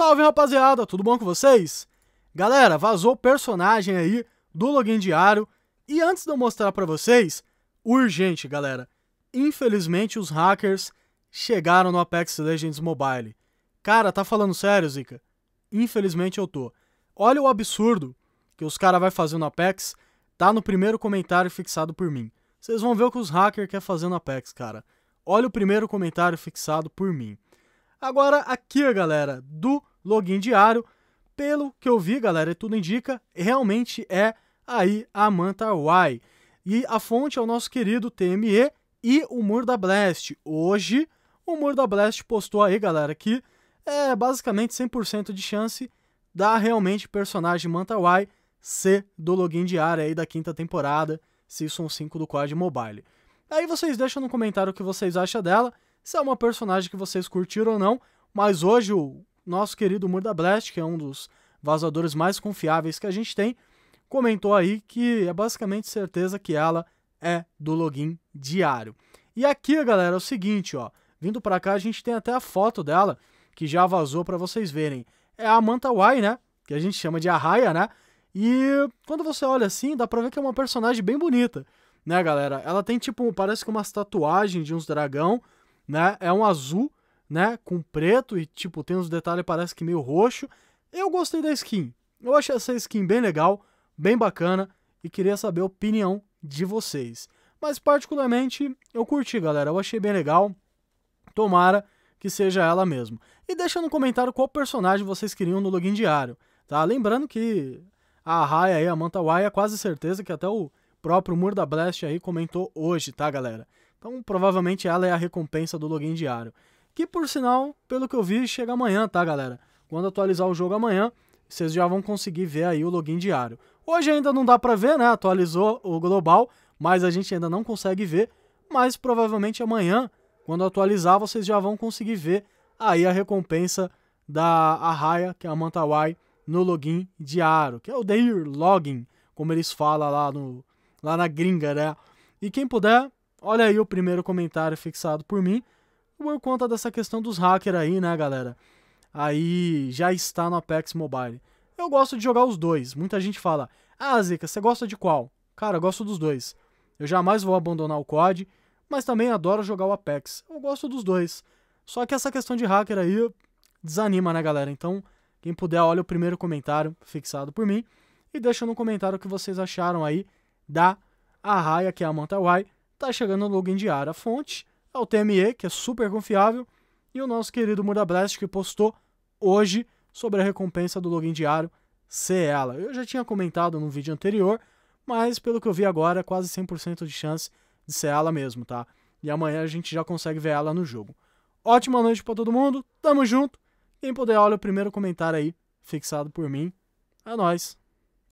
Salve rapaziada, tudo bom com vocês? Galera, vazou o personagem aí do login diário e antes de eu mostrar para vocês, urgente galera, infelizmente os hackers chegaram no Apex Legends Mobile. Cara, tá falando sério, Zica? Infelizmente eu tô. Olha o absurdo que os caras vai fazer no Apex, tá no primeiro comentário fixado por mim. Vocês vão ver o que os hackers quer fazer no Apex, cara. Olha o primeiro comentário fixado por mim. Agora aqui, galera, do login diário. Pelo que eu vi, galera, tudo indica, realmente é aí a Manta Y. E a fonte é o nosso querido TME e o Murda Blast. Hoje, o Murda Blast postou aí, galera, que é basicamente 100% de chance da realmente personagem Manta Y ser do login diário aí da quinta temporada, Season 5 do Quad Mobile. Aí vocês deixam no comentário o que vocês acham dela, se é uma personagem que vocês curtiram ou não, mas hoje o nosso querido Murda Blast, que é um dos vazadores mais confiáveis que a gente tem, comentou aí que é basicamente certeza que ela é do login diário. E aqui, galera, é o seguinte, ó. Vindo para cá, a gente tem até a foto dela, que já vazou para vocês verem. É a Manta Y, né? Que a gente chama de Arraia, né? E quando você olha assim, dá pra ver que é uma personagem bem bonita, né, galera? Ela tem tipo, parece que uma tatuagem de uns dragão, né? É um azul né? Com preto e, tipo, tem uns detalhes, parece que meio roxo. Eu gostei da skin. Eu achei essa skin bem legal, bem bacana e queria saber a opinião de vocês. Mas, particularmente, eu curti, galera. Eu achei bem legal. Tomara que seja ela mesmo. E deixa no comentário qual personagem vocês queriam no login diário, tá? Lembrando que a Raya aí a Manta Wai quase certeza que até o próprio Mur da Blast aí comentou hoje, tá, galera? Então, provavelmente ela é a recompensa do login diário. Que por sinal, pelo que eu vi, chega amanhã, tá, galera? Quando atualizar o jogo amanhã, vocês já vão conseguir ver aí o login diário. Hoje ainda não dá para ver, né? Atualizou o global, mas a gente ainda não consegue ver. Mas provavelmente amanhã, quando atualizar, vocês já vão conseguir ver aí a recompensa da Arraia, que é a Mantawai, no login diário, que é o Daily Login, como eles falam lá, no, lá na gringa, né? E quem puder, olha aí o primeiro comentário fixado por mim por conta dessa questão dos hackers aí, né, galera? Aí já está no Apex Mobile. Eu gosto de jogar os dois. Muita gente fala: Ah, Zica, você gosta de qual? Cara, eu gosto dos dois. Eu jamais vou abandonar o COD, mas também adoro jogar o Apex. Eu gosto dos dois. Só que essa questão de hacker aí desanima, né, galera? Então, quem puder, olha o primeiro comentário fixado por mim e deixa no comentário o que vocês acharam aí da Arraia, que é a Manta Y, tá chegando no login de A fonte é o TME, que é super confiável, e o nosso querido Mudablast, que postou hoje sobre a recompensa do login diário ser ela. Eu já tinha comentado no vídeo anterior, mas pelo que eu vi agora, quase 100% de chance de ser ela mesmo, tá? E amanhã a gente já consegue ver ela no jogo. Ótima noite para todo mundo, tamo junto. Quem puder, olha o primeiro comentário aí, fixado por mim. É nóis.